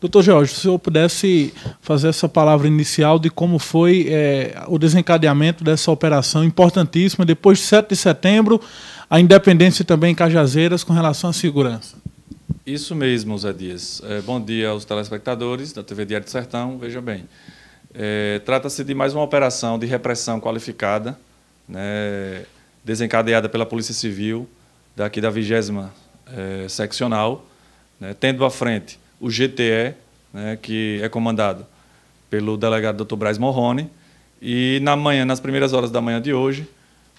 Doutor Jorge, se eu pudesse fazer essa palavra inicial de como foi é, o desencadeamento dessa operação importantíssima, depois de 7 de setembro, a independência também em Cajazeiras com relação à segurança. Isso mesmo, Zé Dias. É, bom dia aos telespectadores da TV Diário do Sertão. Veja bem, é, trata-se de mais uma operação de repressão qualificada, né, desencadeada pela Polícia Civil, daqui da 20 é, Seccional, né, tendo à frente o GTE, né, que é comandado pelo delegado Dr. Braz Morrone. E na manhã, nas primeiras horas da manhã de hoje,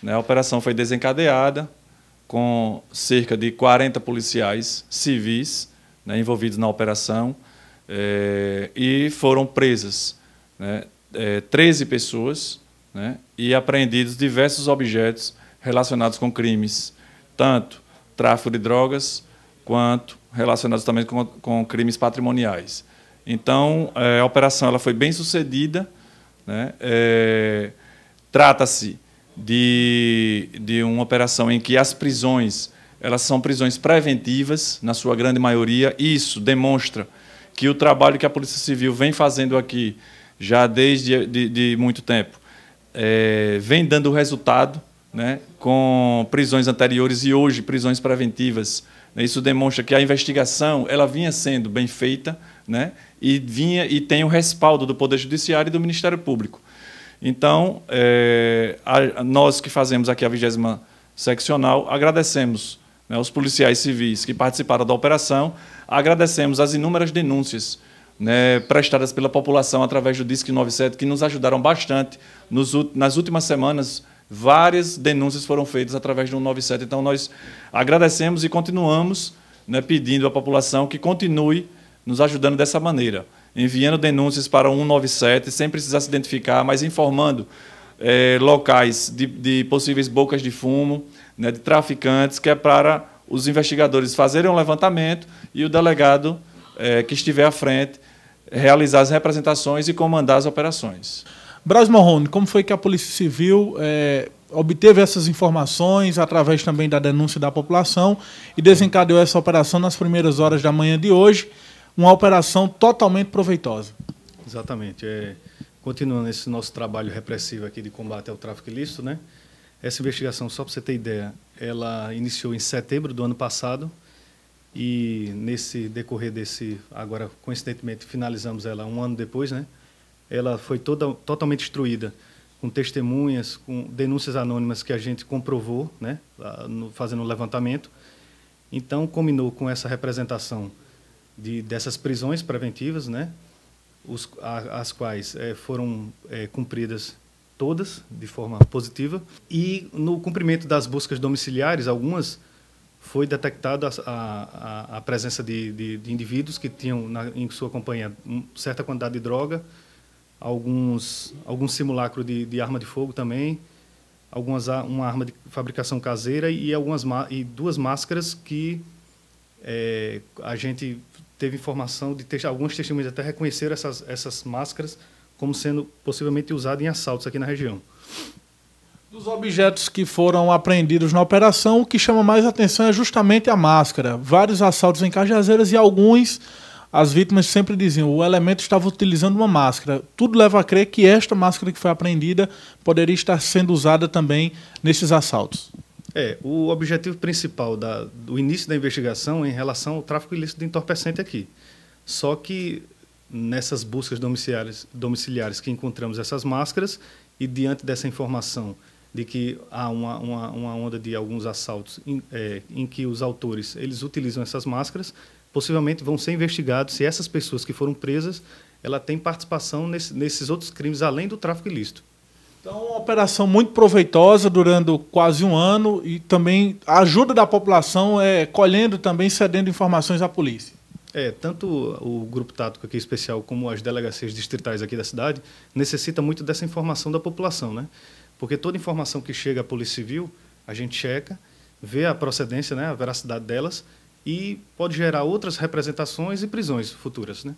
né, a operação foi desencadeada com cerca de 40 policiais civis né, envolvidos na operação é, e foram presas né, é, eh, 13 pessoas né, e apreendidos diversos objetos relacionados com crimes, tanto tráfico de drogas, quanto relacionados também com, com crimes patrimoniais. Então, é, a operação ela foi bem sucedida. Né? É, Trata-se de, de uma operação em que as prisões elas são prisões preventivas, na sua grande maioria. Isso demonstra que o trabalho que a Polícia Civil vem fazendo aqui já desde de, de muito tempo é, vem dando resultado né, com prisões anteriores e hoje prisões preventivas né? Isso demonstra que a investigação ela vinha sendo bem feita né? e, vinha, e tem o respaldo do Poder Judiciário e do Ministério Público. Então, é, a, nós que fazemos aqui a 20 seccional, agradecemos né, os policiais civis que participaram da operação, agradecemos as inúmeras denúncias né, prestadas pela população através do Disque 97, que nos ajudaram bastante nos, nas últimas semanas Várias denúncias foram feitas através do 197. Então, nós agradecemos e continuamos né, pedindo à população que continue nos ajudando dessa maneira, enviando denúncias para o 197, sem precisar se identificar, mas informando é, locais de, de, possíveis bocas de fumo, né, de traficantes, que é para os investigadores fazerem um levantamento e o delegado é, que estiver à frente realizar as representações e comandar as operações. Braz Morrone, como foi que a Polícia Civil é, obteve essas informações através também da denúncia da população e desencadeou essa operação nas primeiras horas da manhã de hoje, uma operação totalmente proveitosa? Exatamente. É, continuando esse nosso trabalho repressivo aqui de combate ao tráfico ilícito, né? Essa investigação, só para você ter ideia, ela iniciou em setembro do ano passado e nesse decorrer desse, agora coincidentemente finalizamos ela um ano depois, né? ela foi toda totalmente destruída com testemunhas, com denúncias anônimas que a gente comprovou, né, fazendo um levantamento. Então, combinou com essa representação de, dessas prisões preventivas, né, os, a, as quais é, foram é, cumpridas todas de forma positiva. E no cumprimento das buscas domiciliares, algumas foi detectada a, a, presença de, de, de, indivíduos que tinham na, em sua companhia hum, certa quantidade de droga, alguns algum simulacro de, de arma de fogo também, algumas uma arma de fabricação caseira e algumas e duas máscaras que é, a gente teve informação de ter, alguns testemunhas até reconheceram essas, essas máscaras como sendo possivelmente usadas em assaltos aqui na região. Dos objetos que foram apreendidos na operação, o que chama mais atenção é justamente a máscara. Vários assaltos em Cajazeiras e alguns as vítimas sempre diziam o elemento estava utilizando uma máscara. Tudo leva a crer que esta máscara que foi apreendida poderia estar sendo usada também nesses assaltos. É, o objetivo principal da, do início da investigação é em relação ao tráfico ilícito de entorpecente aqui. Só que nessas buscas domiciliares, domiciliares que encontramos essas máscaras e diante dessa informação de que há uma, uma, uma onda de alguns assaltos em, é, em que os autores eles utilizam essas máscaras, possivelmente vão ser investigados se essas pessoas que foram presas ela tem participação nesse, nesses outros crimes além do tráfico ilícito. Então, uma operação muito proveitosa durando quase um ano e também a ajuda da população é colhendo também cedendo informações à polícia. É, tanto o grupo tático aqui especial como as delegacias distritais aqui da cidade necessita muito dessa informação da população, né? Porque toda informação que chega à Polícia Civil, a gente checa, vê a procedência, né, a veracidade delas e pode gerar outras representações e prisões futuras, né?